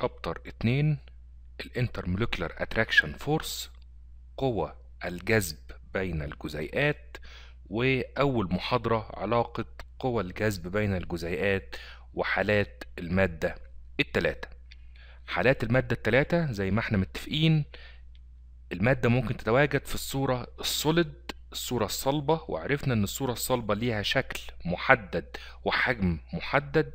شابتر 2 الانترمولكيولار اتراكشن فورس قوة الجذب بين الجزيئات وأول محاضرة علاقة قوى الجذب بين الجزيئات وحالات المادة التلاتة حالات المادة التلاتة زي ما احنا متفقين المادة ممكن تتواجد في الصورة الصلد الصورة الصلبة وعرفنا إن الصورة الصلبة ليها شكل محدد وحجم محدد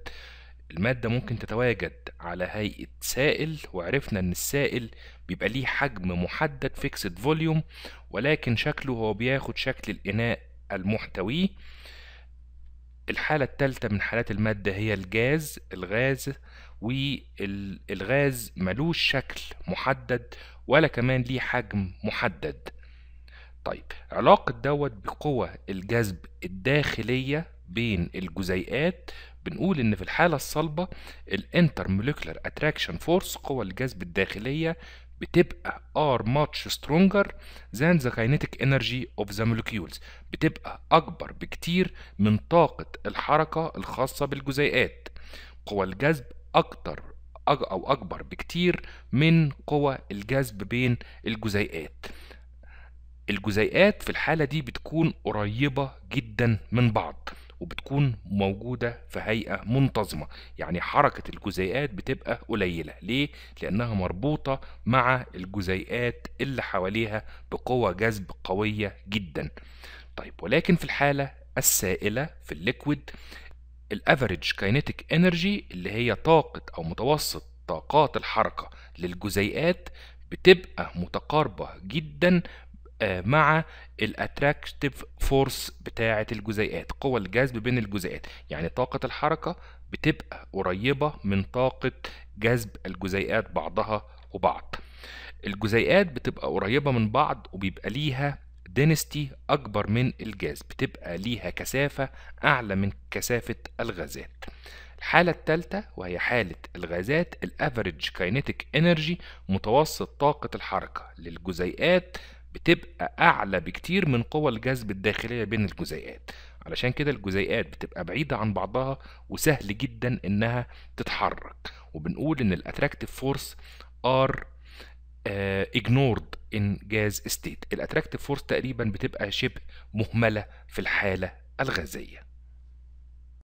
المادة ممكن تتواجد على هيئة سائل وعرفنا إن السائل بيبقى ليه حجم محدد فيكسد فوليوم ولكن شكله هو بياخد شكل الإناء المحتويه الحالة الثالثة من حالات المادة هي الجاز الغاز والغاز ملوش شكل محدد ولا كمان ليه حجم محدد طيب علاقة دوت بقوة الجذب الداخلية بين الجزيئات بنقول ان في الحاله الصلبه الانتر مولكيولار اتراكشن فورس قوى الجذب الداخليه بتبقى ار ماتش سترونجر ذان ذا كاينيتيك انرجي اوف ذا مولكيولز بتبقى اكبر بكتير من طاقه الحركه الخاصه بالجزيئات قوى الجذب اكتر او اكبر بكتير من قوى الجذب بين الجزيئات الجزيئات في الحالة دي بتكون قريبة جدا من بعض وبتكون موجودة في هيئة منتظمة يعني حركة الجزيئات بتبقى قليلة ليه؟ لأنها مربوطة مع الجزيئات اللي حواليها بقوة جذب قوية جدا طيب ولكن في الحالة السائلة في الليكويد الافريج كينيتيك انرجي اللي هي طاقة أو متوسط طاقات الحركة للجزيئات بتبقى متقاربة جدا آه، مع الاتراكتيف فورس بتاعه الجزيئات قوى الجذب بين الجزيئات يعني طاقه الحركه بتبقى قريبه من طاقه جذب الجزيئات بعضها وبعض الجزيئات بتبقى قريبه من بعض وبيبقى ليها دينستي اكبر من الجذب بتبقى ليها كثافه اعلى من كثافه الغازات الحالة الثالثة وهي حالة الغازات الافريج كاينيتك انرجي متوسط طاقة الحركة للجزيئات بتبقى أعلى بكتير من قوى الجذب الداخلية بين الجزيئات علشان كده الجزيئات بتبقى بعيدة عن بعضها وسهل جدا إنها تتحرك وبنقول إن الأتراكتيف فورس ار ignored in gas state الأتراكتيف فورس تقريبا بتبقى شبه مهملة في الحالة الغازية